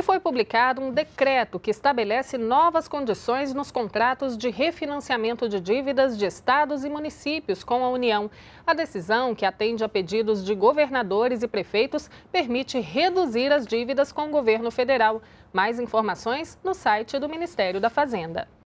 E foi publicado um decreto que estabelece novas condições nos contratos de refinanciamento de dívidas de estados e municípios com a União. A decisão, que atende a pedidos de governadores e prefeitos, permite reduzir as dívidas com o governo federal. Mais informações no site do Ministério da Fazenda.